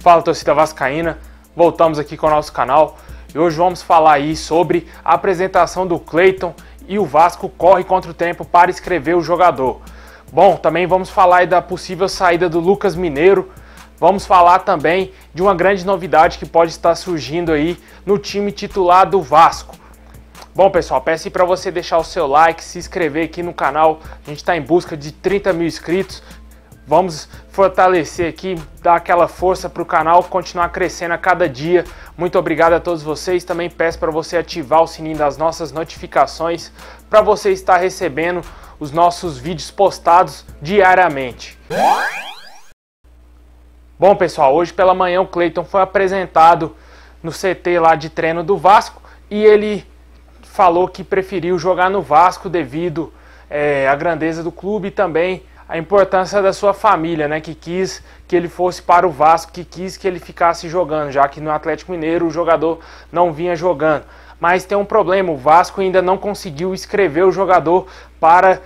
Fala torcida vascaína, voltamos aqui com o nosso canal e hoje vamos falar aí sobre a apresentação do Cleiton e o Vasco corre contra o tempo para escrever o jogador. Bom, também vamos falar aí da possível saída do Lucas Mineiro, vamos falar também de uma grande novidade que pode estar surgindo aí no time titular do Vasco. Bom, pessoal, peço para você deixar o seu like, se inscrever aqui no canal. A gente está em busca de 30 mil inscritos. Vamos fortalecer aqui, dar aquela força para o canal continuar crescendo a cada dia. Muito obrigado a todos vocês. Também peço para você ativar o sininho das nossas notificações para você estar recebendo os nossos vídeos postados diariamente. Bom, pessoal, hoje pela manhã o Cleiton foi apresentado no CT lá de treino do Vasco e ele falou que preferiu jogar no Vasco devido é, à grandeza do clube e também a importância da sua família, né, que quis que ele fosse para o Vasco, que quis que ele ficasse jogando, já que no Atlético Mineiro o jogador não vinha jogando. Mas tem um problema, o Vasco ainda não conseguiu escrever o jogador para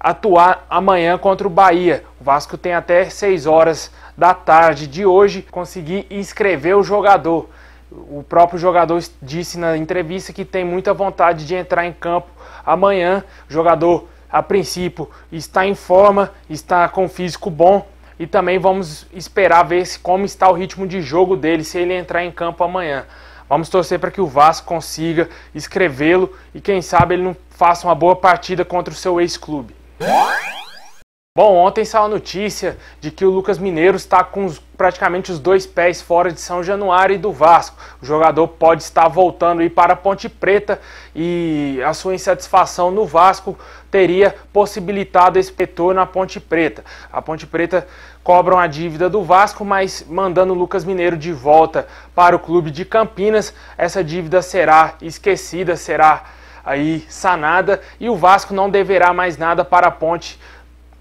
atuar amanhã contra o Bahia. O Vasco tem até 6 horas da tarde de hoje conseguir escrever o jogador. O próprio jogador disse na entrevista que tem muita vontade de entrar em campo amanhã. O jogador a princípio está em forma, está com físico bom e também vamos esperar ver se, como está o ritmo de jogo dele se ele entrar em campo amanhã. Vamos torcer para que o Vasco consiga escrevê-lo e quem sabe ele não faça uma boa partida contra o seu ex-clube. Bom, ontem saiu a notícia de que o Lucas Mineiro está com praticamente os dois pés fora de São Januário e do Vasco. O jogador pode estar voltando aí para Ponte Preta e a sua insatisfação no Vasco teria possibilitado esse retorno na Ponte Preta. A Ponte Preta cobra a dívida do Vasco, mas mandando o Lucas Mineiro de volta para o clube de Campinas, essa dívida será esquecida, será aí sanada e o Vasco não deverá mais nada para a Ponte Preta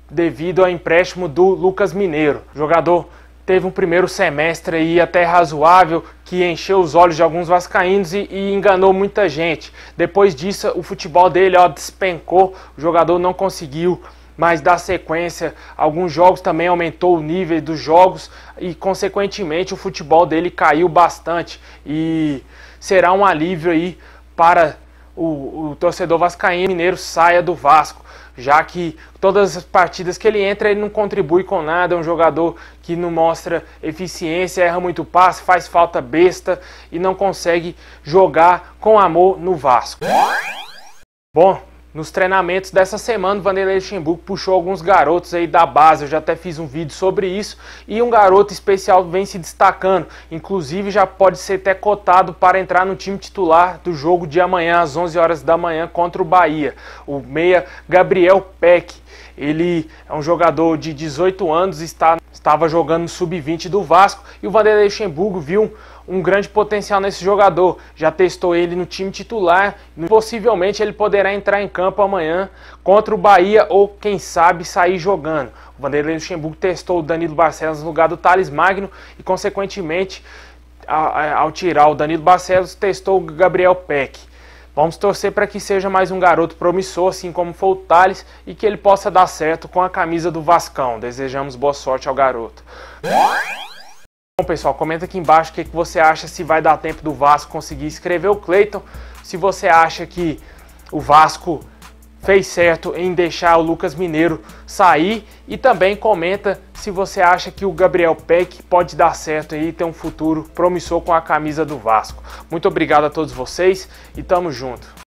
devido ao empréstimo do Lucas Mineiro. O jogador teve um primeiro semestre aí até razoável que encheu os olhos de alguns vascaínos e, e, enganou muita gente. Depois disso, o futebol dele ó, despencou, o jogador não conseguiu mais dar sequência. Alguns jogos também aumentou o nível dos jogos e, consequentemente, o futebol dele caiu bastante. E será um alívio aí para o, o torcedor vascaíno mineiro saia do Vasco, já que todas as partidas que ele entra ele não contribui com nada, é um jogador que não mostra eficiência, erra muito passe, faz falta besta e não consegue jogar com amor no Vasco. Bom, nos treinamentos dessa semana, o Vanderlei Luxemburgo puxou alguns garotos aí da base. Eu já até fiz um vídeo sobre isso. E um garoto especial vem se destacando. Inclusive, já pode ser até cotado para entrar no time titular do jogo de amanhã, às 11 horas da manhã, contra o Bahia. O meia Gabriel Peck. Ele é um jogador de 18 anos, está, estava jogando no sub-20 do Vasco e o Vanderlei Luxemburgo viu um grande potencial nesse jogador. Já testou ele no time titular, possivelmente ele poderá entrar em campo amanhã contra o Bahia ou quem sabe sair jogando. O Vanderlei Luxemburgo testou o Danilo Barcelos no lugar do Thales Magno e consequentemente ao tirar o Danilo Barcelos testou o Gabriel Peck. Vamos torcer para que seja mais um garoto promissor, assim como foi o Thales, e que ele possa dar certo com a camisa do Vascão. Desejamos boa sorte ao garoto. Bom, pessoal, comenta aqui embaixo o que, que você acha se vai dar tempo do Vasco conseguir escrever o Cleiton. Se você acha que o Vasco fez certo em deixar o Lucas Mineiro sair e também comenta se você acha que o Gabriel Peck pode dar certo e ter um futuro promissor com a camisa do Vasco. Muito obrigado a todos vocês e tamo junto.